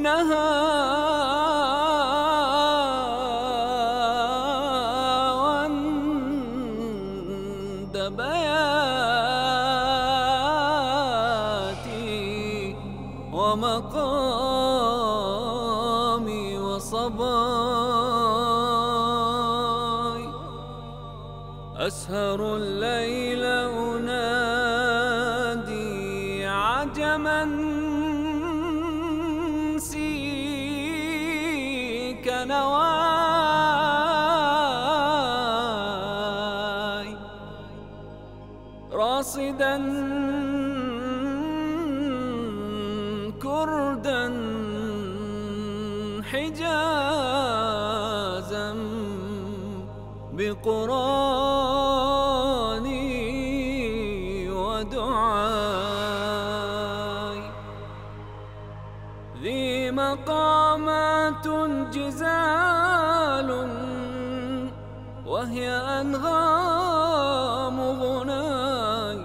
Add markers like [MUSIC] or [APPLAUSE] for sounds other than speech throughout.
بينها واندبياتي بياتي ومقامي وصباي أسهر الليل أنادي عجماً see مقامات جزال وهي أنغام غناي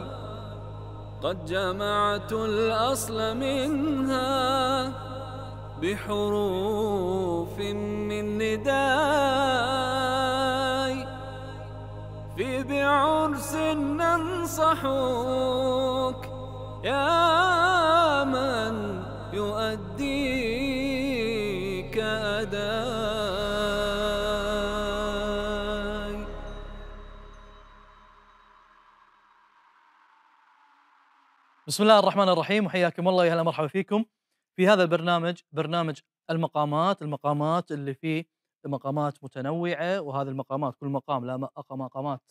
قد جمعت الأصل منها بحروف من نداي في بعرس ننصحك يا بسم الله الرحمن الرحيم وحياكم الله يا هلا مرحبا فيكم في هذا البرنامج برنامج المقامات المقامات اللي فيه مقامات متنوعة وهذه المقامات كل مقام لا مقامات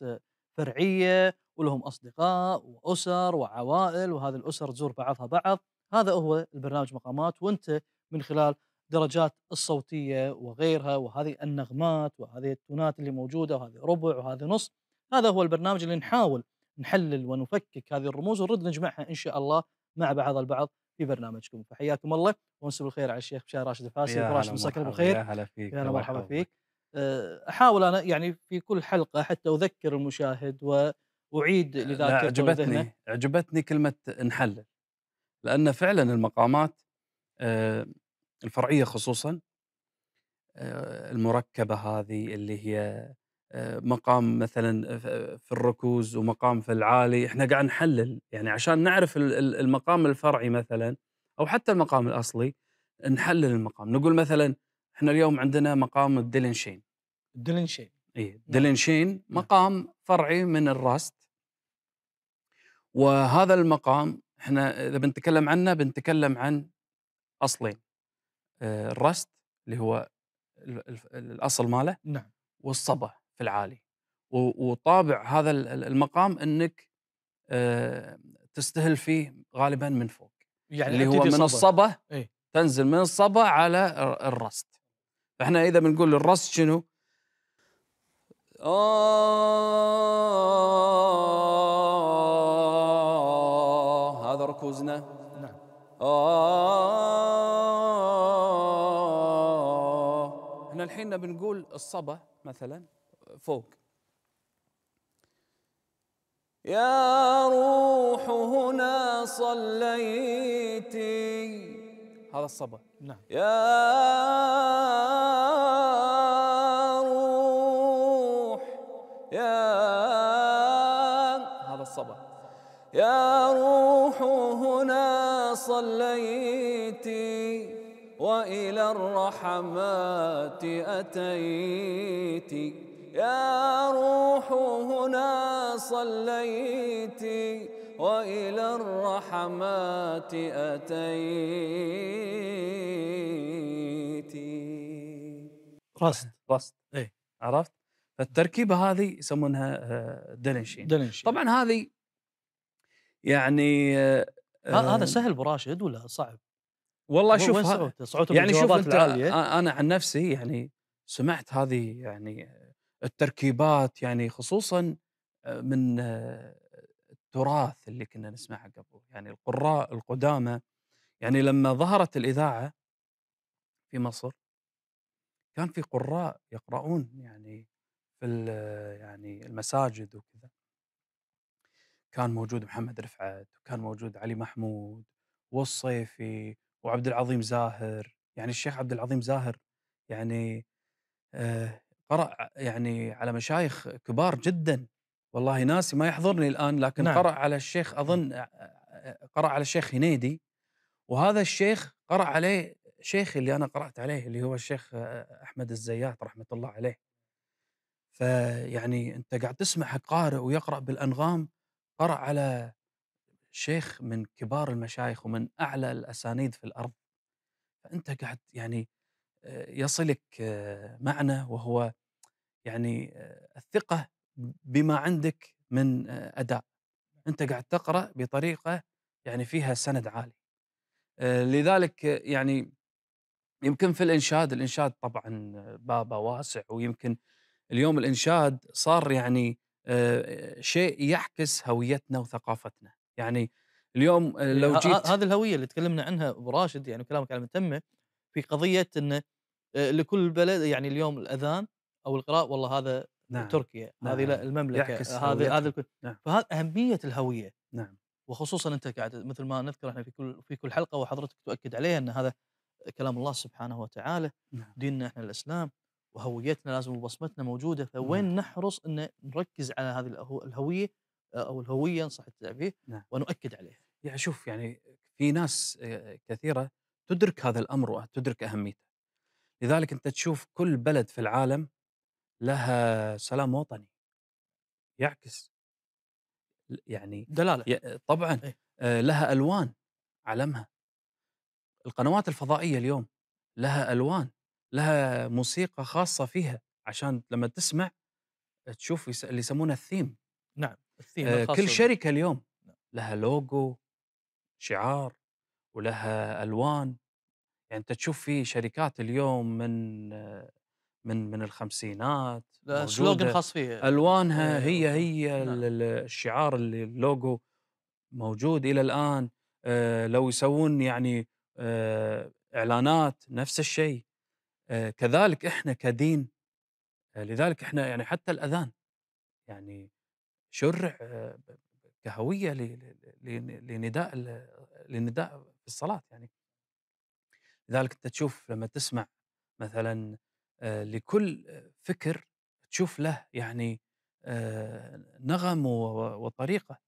فرعية ولهم أصدقاء وأسر وعوائل وهذه الأسر تزور بعضها بعض هذا هو البرنامج مقامات وأنت من خلال درجات الصوتية وغيرها وهذه النغمات وهذه التونات اللي موجودة وهذه ربع وهذه نص هذا هو البرنامج اللي نحاول نحلل ونفكك هذه الرموز ونرد نجمعها ان شاء الله مع بعض البعض في برنامجكم فحياكم الله ومسوا بالخير على الشيخ بشار راشد الفاسي راشد مساك بالخير يا هلا فيك يا مرحبا فيك آه، احاول انا يعني في كل حلقه حتى اذكر المشاهد واعيد آه، لذاك عجبتني عجبتني كلمه نحلل لان فعلا المقامات آه، الفرعيه خصوصا المركبه هذه اللي هي مقام مثلا في الركوز ومقام في العالي احنا قاعد نحلل يعني عشان نعرف المقام الفرعي مثلا او حتى المقام الاصلي نحلل المقام نقول مثلا احنا اليوم عندنا مقام الدلنشين الدلنشين اي نعم. دلنشين نعم. مقام فرعي من الراست وهذا المقام احنا اذا بنتكلم عنه بنتكلم عن اصلين آه، الرست اللي هو الاصل ماله نعم والصبا في العالي وطابع هذا المقام انك آه، تستهل فيه غالبا من فوق يعني اللي هو من الصبا ايه؟ تنزل من الصبا على الرست فاحنا اذا بنقول الرست شنو؟ آه هذا ركوزنا نعم آه احنا الحين بنقول الصبا مثلا فوق يا روح هنا صليت هذا الصبا نعم يا روح يا هذا الصبا يا روح هنا صليت وإلى الرحمات أتيتِ يا روح هنا صليت وإلى الرحمات أتيت رصد رصد اي عرفت فالتركيبة هذه يسمونها آه، دلنشين دلنشين طبعا هذه يعني آه، هذا آه، سهل ابو راشد ولا صعب؟ والله شوف يعني شوف انت العالية. انا عن نفسي يعني سمعت هذه يعني التركيبات يعني خصوصا آه، من آه، التراث اللي كنا نسمعه قبل يعني القراء القدامى يعني لما ظهرت الإذاعة في مصر كان في قراء يقرؤون يعني في آه، يعني المساجد وكذا كان موجود محمد رفعت وكان موجود علي محمود والصيفي وعبد العظيم زاهر يعني الشيخ عبد العظيم زاهر يعني آه قرأ يعني على مشايخ كبار جدا والله ناسي ما يحضرني الآن لكن نعم. قرأ على الشيخ نعم. أظن قرأ على الشيخ هنيدي وهذا الشيخ قرأ عليه شيخي اللي أنا قرأت عليه اللي هو الشيخ أحمد الزيات رحمة الله عليه فيعني أنت قاعد تسمع قارئ ويقرأ بالأنغام قرأ على شيخ من كبار المشايخ ومن أعلى الأسانيد في الأرض فأنت قاعد يعني يصلك معنى وهو يعني الثقه بما عندك من اداء انت قاعد تقرا بطريقه يعني فيها سند عالي لذلك يعني يمكن في الانشاد الانشاد طبعا بابه واسع ويمكن اليوم الانشاد صار يعني شيء يعكس هويتنا وثقافتنا يعني اليوم إيه، لو جيت هذه الهويه اللي تكلمنا عنها ابو راشد يعني كلامك على متمه في قضيه انه لكل بلد يعني اليوم الاذان او القراءه والله هذا نعم. تركيا نعم. هذه المملكه هذا هذا نعم. فهذا اهميه الهويه نعم وخصوصا انت قاعد مثل ما نذكر احنا في كل في كل حلقه وحضرتك تؤكد عليها ان هذا كلام الله سبحانه وتعالى نعم. ديننا احنا الاسلام وهويتنا لازم وبصمتنا موجوده فوين نعم. نحرص ان نركز على هذه الهويه آه، او الهويه ان صح التعبير نعم. ونؤكد عليها. يعني شوف يعني في ناس كثيره تدرك هذا الامر وتدرك اهميته لذلك انت تشوف كل بلد في العالم لها سلام وطني يعكس يعني دلاله طبعا إيه؟ آه، لها الوان علمها القنوات الفضائيه اليوم لها الوان لها موسيقى خاصه فيها عشان لما تسمع تشوف اللي يسمونه الثيم نعم الثيم آه كل شركه اليوم نعم. لها لوجو شعار ولها الوان يعني انت تشوف في شركات اليوم من من من الخمسينات سلوجن آه، خاص فيها آه، الوانها هي هي نعم. الشعار اللي اللوجو موجود الى الان آه، لو يسوون يعني اعلانات نفس الشيء كذلك احنا كدين لذلك احنا يعني حتى الاذان يعني شرع كهويه لنداء لنداء في الصلاه يعني لذلك انت تشوف لما تسمع مثلا آه، لكل فكر تشوف له يعني آه، نغم وطريقه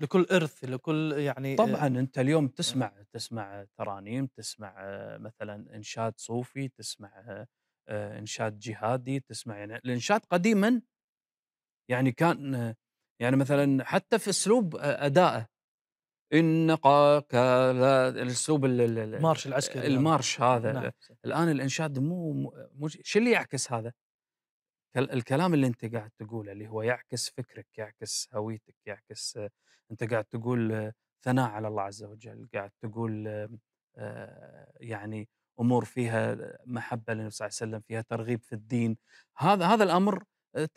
لكل ارث لكل يعني آه، طبعا انت اليوم تسمع تسمع ترانيم تسمع مثلا انشاد صوفي تسمع انشاد جهادي تسمع يعني الانشاد قديما يعني كان يعني مثلا حتى في اسلوب ادائه انقى الاسلوب المارش العسكري المارش هذا نعم. الان الانشاد مو شو اللي يعكس هذا؟ الكلام اللي انت قاعد تقوله اللي هو يعكس فكرك يعكس هويتك يعكس انت قاعد تقول ثناء على الله عز وجل قاعد تقول آه، يعني امور فيها محبه للنبي صلى الله عليه وسلم فيها ترغيب في الدين هذا هذا الامر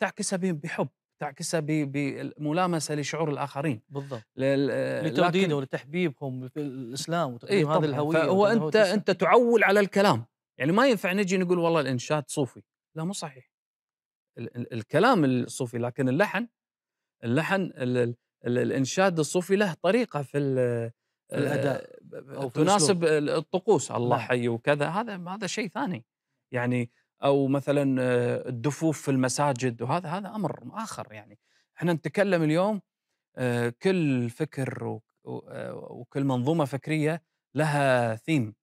تعكسه بحب تعكسها بملامسه لشعور الاخرين بالضبط لتوديده ولتحبيبهم في الاسلام إيه وتقديم إيه هذه الهويه فهو انت انت تعول على الكلام يعني ما ينفع نجي نقول والله الانشاد صوفي لا مو صحيح الكلام الصوفي لكن اللحن اللحن الانشاد الصوفي له طريقه في الاداء آه، أو تناسب الطقوس الله نعم. حي وكذا هذا هذا شيء ثاني يعني او مثلا آه، الدفوف في المساجد وهذا هذا امر اخر يعني احنا نتكلم اليوم آه، كل فكر آه، وكل منظومه فكريه لها ثيم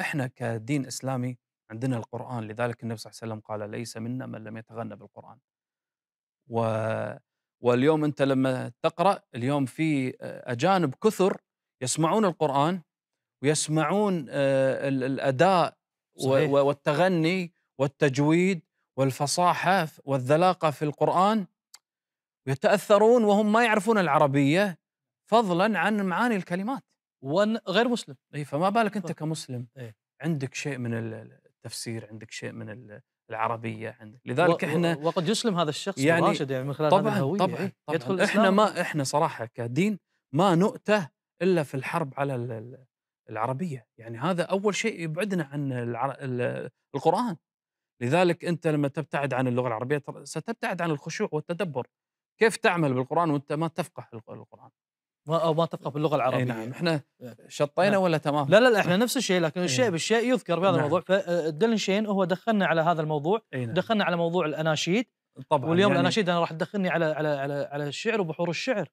احنا كدين اسلامي عندنا القران لذلك النبي صلى الله عليه وسلم قال ليس منا من لم يتغنى بالقران و واليوم انت لما تقرا اليوم في اجانب كثر يسمعون القران ويسمعون الاداء صحيح. والتغني والتجويد والفصاحة والذلاقة في القرآن يتأثرون وهم ما يعرفون العربية فضلا عن معاني الكلمات وغير مسلم اي فما بالك انت كمسلم عندك شيء من التفسير عندك شيء من العربيه عندك لذلك و... احنا وقد يسلم هذا الشخص يعني راشد يعني من خلال طبعا الهويه طبعا, طبعًا يدخل احنا ما احنا صراحه كدين ما نؤته الا في الحرب على العربيه يعني هذا اول شيء يبعدنا عن العر... القران لذلك انت لما تبتعد عن اللغه العربيه ستبتعد عن الخشوع والتدبر كيف تعمل بالقران وانت ما تفقه القران ما او آه، ما تفقه باللغه العربيه اي نعم احنا إيه. شطينا نعم. ولا تمام لا لا لا احنا نفس الشيء لكن إيه. الشيء بالشيء يذكر بهذا نعم. الموضوع فالدلنشين هو دخلنا على هذا الموضوع نعم. دخلنا على موضوع الاناشيد طبعا واليوم يعني الاناشيد انا راح تدخلني على على على على الشعر وبحور الشعر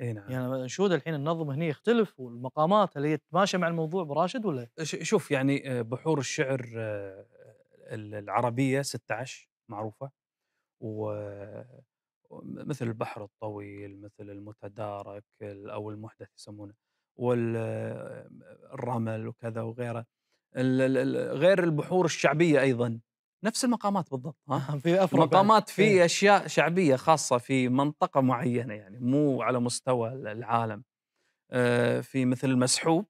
اي نعم يعني نشود الحين النظم هنا يختلف والمقامات هل هي تتماشى مع الموضوع براشد ولا شوف يعني آه، بحور الشعر آه، العربيه 16 معروفه ومثل البحر الطويل مثل المتدارك او المحدث يسمونه والرمل آه، وكذا وغيره غير البحور الشعبيه ايضا نفس المقامات بالضبط ها [LAUGHS] في افرع مقامات في إيه. اشياء شعبيه خاصه في منطقه معينه يعني مو على مستوى العالم آه، في مثل المسحوب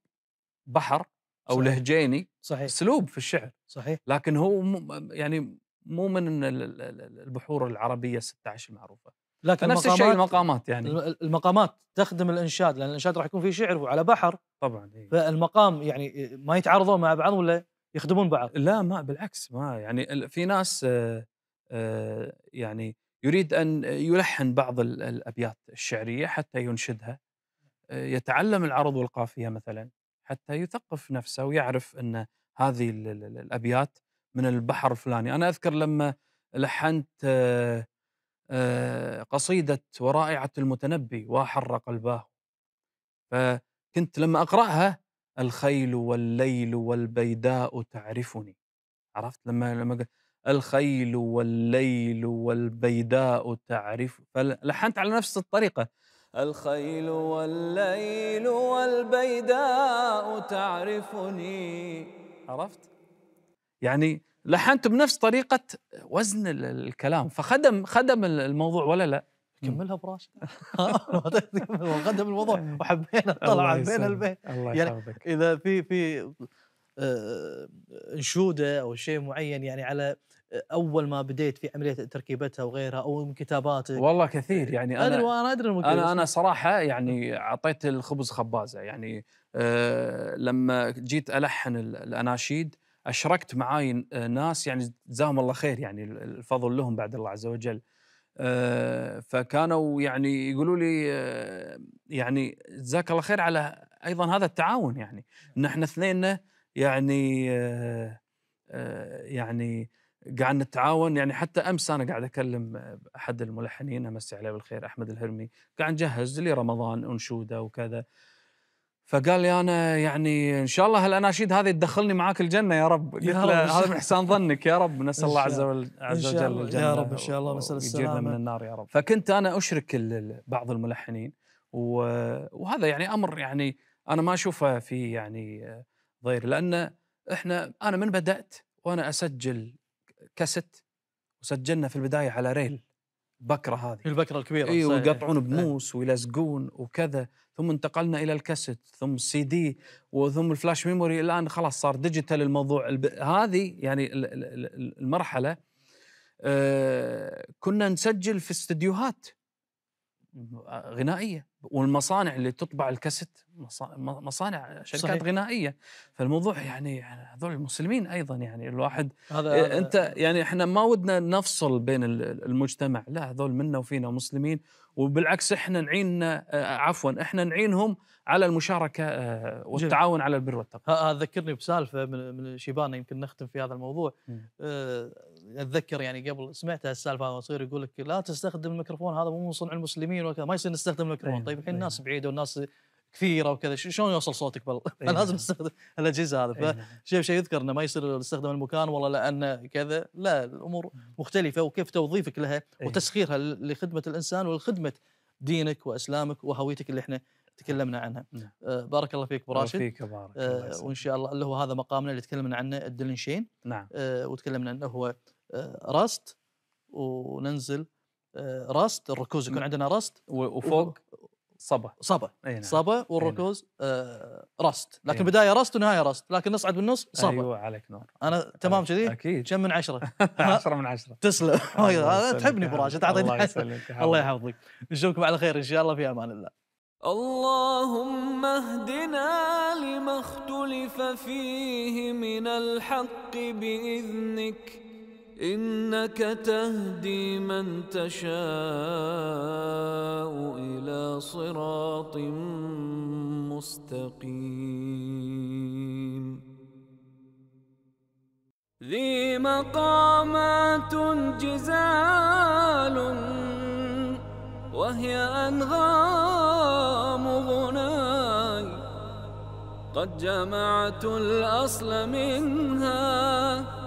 بحر او صحيح. لهجيني صحيح اسلوب في الشعر صحيح لكن هو يعني مو من البحور العربيه 16 المعروفه لكن نفس الشيء المقامات يعني المقامات تخدم الانشاد لان الانشاد راح يكون فيه شعر وعلى بحر طبعا إيه. فالمقام يعني ما يتعارضون مع بعض ولا يخدمون بعض لا ما بالعكس ما يعني في ناس آه، آه، يعني يريد ان يلحن بعض الابيات الشعريه حتى ينشدها آه، يتعلم العرض والقافيه مثلا حتى يثقف نفسه ويعرف ان هذه الابيات من البحر الفلاني انا اذكر لما لحنت قصيده ورائعه المتنبي واحر قلباه فكنت لما اقراها الخيل والليل والبيداء تعرفني عرفت لما لما الخيل والليل والبيداء تعرف فلحنت على نفس الطريقه الخيل والليل والبيداء تعرفني عرفت يعني لحنت بنفس طريقه وزن الكلام فخدم خدم الموضوع ولا لا كملها براسك [LAUGHS] وقدم الموضوع [LAUGHS] وحبينا نطلع بين البيت يعني اذا في في انشوده آه، او شيء معين يعني على آه، اول ما بديت في عمليه تركيبتها وغيرها او من كتاباتك والله كثير يعني انا انا ادري انا انا صراحه يعني اعطيت الخبز خبازه يعني أه لما جيت الحن الاناشيد اشركت معاي آه، ناس يعني جزاهم الله خير يعني الفضل لهم بعد الله عز وجل آه، فكانوا يعني يقولوا لي آه، يعني جزاك الله خير على ايضا هذا التعاون يعني ان احنا اثنيننا يعني آه، يعني قاعد نتعاون يعني حتى امس انا قاعد اكلم احد الملحنين امسي عليه بالخير احمد الهرمي قاعد نجهز لرمضان انشوده وكذا فقال لي انا يعني ان شاء الله هالاناشيد هذه تدخلني معاك الجنه يا رب قلت له هذا من احسان ظنك يا رب نسال الله عز وجل عز وجل الجنه يا رب ان شاء الله نسال السلامه من النار يا رب فكنت انا اشرك بعض الملحنين وهذا يعني امر يعني انا ما اشوفه في يعني ضير لان احنا انا من بدات وانا اسجل كست وسجلنا في البدايه على ريل بكره هذه البكره الكبيره اي ويقطعون إيه. بموس ويلزقون وكذا ثم انتقلنا الى الكاسيت ثم سي دي وثم الفلاش ميموري الان خلاص صار ديجيتال الموضوع الب... هذه يعني المرحله آه كنا نسجل في استديوهات غنائيه والمصانع اللي تطبع الكاسيت مصانع شركات صحيح. غنائيه فالموضوع يعني, يعني هذول المسلمين ايضا يعني الواحد هذا آه، انت يعني احنا ما ودنا نفصل بين المجتمع لا هذول منا وفينا مسلمين وبالعكس احنا نعين آه، عفوا احنا نعينهم على المشاركه آه، والتعاون على البر والتقوى. هذا ذكرني بسالفه من من شيبانا يمكن نختم في هذا الموضوع. آه، اتذكر يعني قبل سمعت هالسالفه وانا صغير يقول لك لا تستخدم الميكروفون هذا مو من صنع المسلمين وكذا ما يصير نستخدم الميكروفون، إيه، طيب الحين إيه. الناس بعيده والناس كثيره وكذا شلون يوصل صوتك بل إيه. لازم استخدم الاجهزه هذه فشيء إيه. شيء يذكر انه ما يصير استخدم المكان والله لان كذا لا الامور مختلفه وكيف توظيفك لها إيه. وتسخيرها لخدمه الانسان ولخدمه دينك واسلامك وهويتك اللي احنا تكلمنا عنها نعم. آه بارك الله فيك براشد فيك بارك آه وان شاء الله اللي هو هذا مقامنا اللي تكلمنا عنه الدلنشين نعم آه وتكلمنا انه هو آه راست وننزل آه راست الركوز يكون عندنا راست وفوق صبا صبا نعم. صبا نعم. والركوز آه راست أيوه. لكن أينا. بدايه راست ونهايه راست لكن نصعد بالنص صبا ايوه عليك نور انا تمام كذي اكيد كم من عشره 10 [LAUGHS] من عشره تسلم [LAUGHS] أيوه، تحبني ابو راشد الله يسلمك الله يحفظك نشوفكم على خير ان شاء الله في امان الله اللهم اهدنا لما اختلف فيه من الحق باذنك إنك تهدي من تشاء إلى صراط مستقيم ذي مقامات جزال وهي أنغام غناي قد جمعت الأصل منها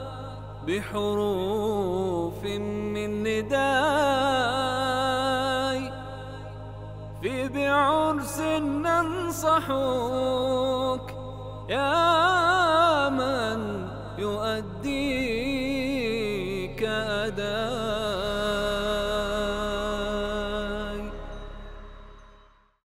بحروف من نداي في بعرس ننصحك يا من يؤدي